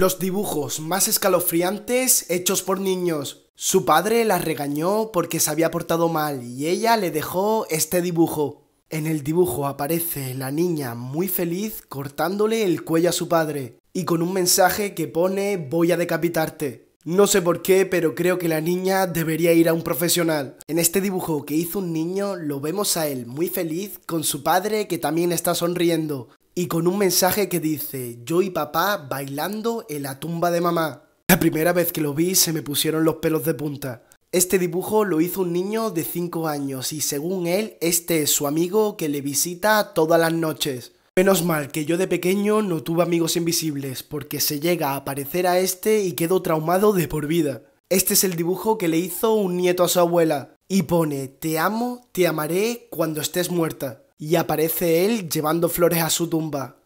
Los dibujos más escalofriantes hechos por niños. Su padre la regañó porque se había portado mal y ella le dejó este dibujo. En el dibujo aparece la niña muy feliz cortándole el cuello a su padre y con un mensaje que pone voy a decapitarte. No sé por qué, pero creo que la niña debería ir a un profesional. En este dibujo que hizo un niño lo vemos a él muy feliz con su padre que también está sonriendo y con un mensaje que dice, yo y papá bailando en la tumba de mamá. La primera vez que lo vi se me pusieron los pelos de punta. Este dibujo lo hizo un niño de 5 años y según él, este es su amigo que le visita todas las noches. Menos mal que yo de pequeño no tuve amigos invisibles, porque se llega a aparecer a este y quedo traumado de por vida. Este es el dibujo que le hizo un nieto a su abuela. Y pone, te amo, te amaré cuando estés muerta y aparece él llevando flores a su tumba.